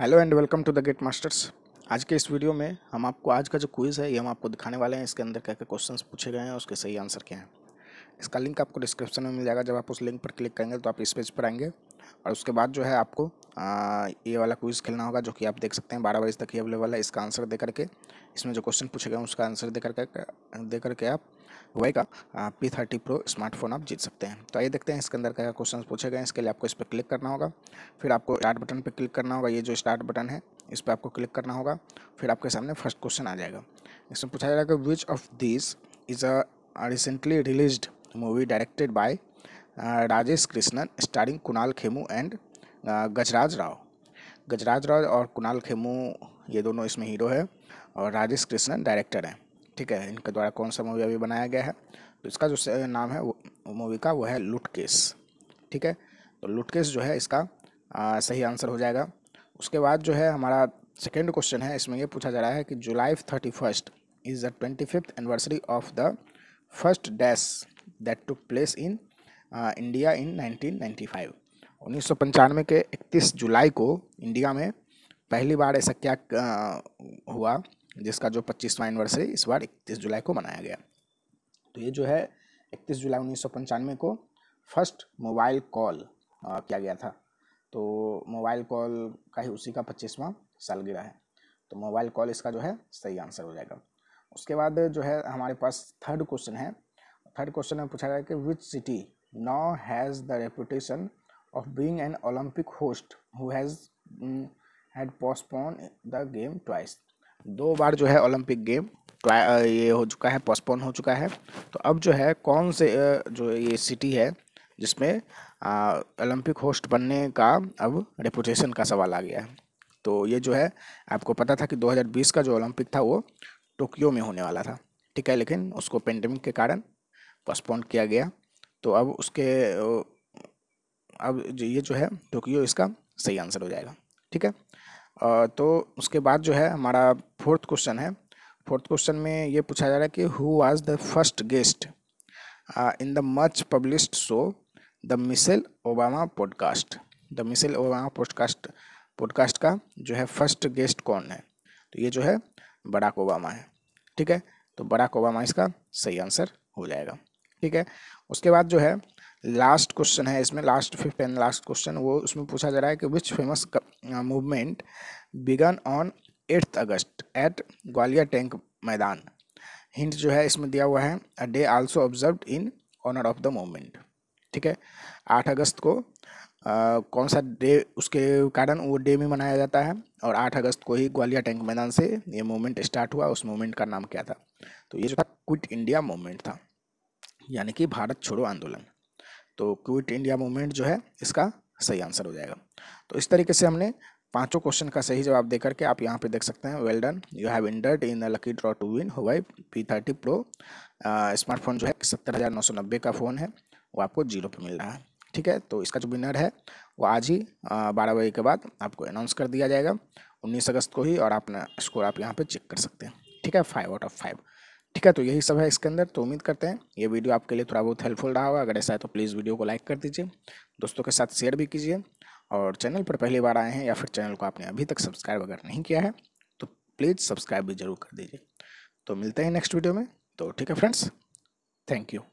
hello and welcome to the gate masters आज के इस वीडियो में हम आपको आज का जो क्विज़ है ये हम आपको दिखाने वाले हैं इसके अंदर क्या क्या क्वेश्चन पूछे गए हैं उसके सही आंसर क्या हैं इसका लिंक आपको डिस्क्रिप्शन में मिल जाएगा जब आप उस लिंक पर क्लिक करेंगे तो आप इस पेज पर आएंगे और उसके बाद जो है आपको आ, ये वाला क्विज़ खेलना होगा जो कि आप देख सकते हैं बारह बजे तक ही अवेलेबल है इसका आंसर दे करके इसमें जो क्वेश्चन पूछे गए हैं उसका आंसर दे करके दे करके आप वाई का पी थर्टी प्रो स्मार्टफोन आप जीत सकते हैं तो आइए देखते हैं इसके अंदर क्या क्वेश्चन पूछे गए इसके लिए आपको इस पर क्लिक करना होगा फिर आपको स्टार्ट बटन पर क्लिक करना होगा ये जो स्टार्ट बटन है इस पर आपको क्लिक करना होगा फिर आपके सामने फर्स्ट क्वेश्चन आ जाएगा इसमें पूछा जाएगा which of this is a recently release movie directed by Rajesh Krishnan starring Kunal Khemu and Gajraj Rao Gajraj Rao और कुणाल खेमू ये दोनों इसमें हीरो है और राजेश कृष्णन डायरेक्टर हैं ठीक है इनके द्वारा कौन सा मूवी अभी बनाया गया है तो इसका जो नाम है वो मूवी का वो है लुटकेस ठीक है तो लुटकेस जो है इसका आ, सही आंसर हो जाएगा उसके बाद जो है हमारा सेकेंड क्वेश्चन है इसमें ये पूछा जा रहा है कि July thirty first is the twenty fifth anniversary of the first dash that to place in India in nineteen ninety five उन्नीस सौ पंचानवे के इकतीस जुलाई को इंडिया में पहली बार ऐसा क्या हुआ जिसका जो पच्चीसवां एनिवर्सरी इस बार इकतीस जुलाई को मनाया गया तो ये जो है इकतीस जुलाई उन्नीस को फर्स्ट मोबाइल कॉल किया गया था तो मोबाइल कॉल का ही उसी का पच्चीसवां सालगिरह है तो मोबाइल कॉल इसका जो है सही आंसर हो जाएगा उसके बाद जो है हमारे पास थर्ड क्वेश्चन है थर्ड क्वेश्चन में पूछा गया कि which city now has the reputation of being an Olympic host who has had postpone the game twice दो बार जो है ओलंपिक गेम ये हो चुका है पोस्टपोन हो चुका है तो अब जो है कौन से जो ये सिटी है जिसमें ओलंपिक होस्ट बनने का अब रेपुटेशन का सवाल आ गया है तो ये जो है आपको पता था कि 2020 का जो ओलंपिक था वो टोक्यो में होने वाला था ठीक है लेकिन उसको पेंडेमिक के कारण पोस्टपोन किया गया तो अब उसके अब ये जो है टोक्यो इसका सही आंसर हो जाएगा ठीक है तो उसके बाद जो है हमारा फोर्थ क्वेश्चन है फोर्थ क्वेश्चन में ये पूछा जा रहा है कि who was the first guest in the much published show the Michelle Obama podcast the Michelle Obama podcast podcast का जो है फर्स्ट गेस्ट कौन है तो ये जो है बराक ओबामा है ठीक है तो बराक ओबामा इसका सही आंसर हो जाएगा ठीक है उसके बाद जो है लास्ट क्वेश्चन है इसमें last fifth and last question वो उसमें पूछा जा रहा है कि which famous movement began on eighth August at Gwalior tank Maidan hint जो है इसमें दिया हुआ है a day also observe in honour of the moment ठीक है आठ अगस्त को आ, कौन सा डे उसके कारण वो डे में मनाया जाता है और आठ अगस्त को ही ग्वालियर टैंक मैदान से ये मोमेंट स्टार्ट हुआ उस मूवमेंट का नाम क्या था तो ये जो था क्विट इंडिया मोमेंट था यानी कि भारत छोड़ो आंदोलन तो क्विट इंडिया मोमेंट जो है इसका सही आंसर हो जाएगा तो इस तरीके से हमने पांचों क्वेश्चन का सही जवाब देकर के आप यहाँ पे देख सकते हैं well done you have entered in lucky draw to win Huawei P thirty pro smartphone जो है सत्तर हज़ार नौ सौ नब्बे का फ़ोन है वो आपको जीरो पे मिल रहा है ठीक है तो इसका जो विनर है वो आज ही बारह बजे के बाद आपको अनाउंस कर दिया जाएगा उन्नीस अगस्त को ही और अपना स्कोर आप यहाँ पर चेक कर सकते हैं ठीक है फाइव आउट ऑफ फाइव ठीक है तो यही सब है इसके अंदर तो उम्मीद करते हैं ये वीडियो आपके लिए थोड़ा बहुत हेल्पफुल रहा होगा अगर ऐसा है तो प्लीज़ वीडियो को लाइक कर दीजिए दोस्तों के साथ शेयर भी कीजिए और चैनल पर पहली बार आए हैं या फिर चैनल को आपने अभी तक सब्सक्राइब अगर नहीं किया है तो प्लीज़ सब्सक्राइब भी ज़रूर कर दीजिए तो मिलते हैं नेक्स्ट वीडियो में तो ठीक है फ्रेंड्स थैंक यू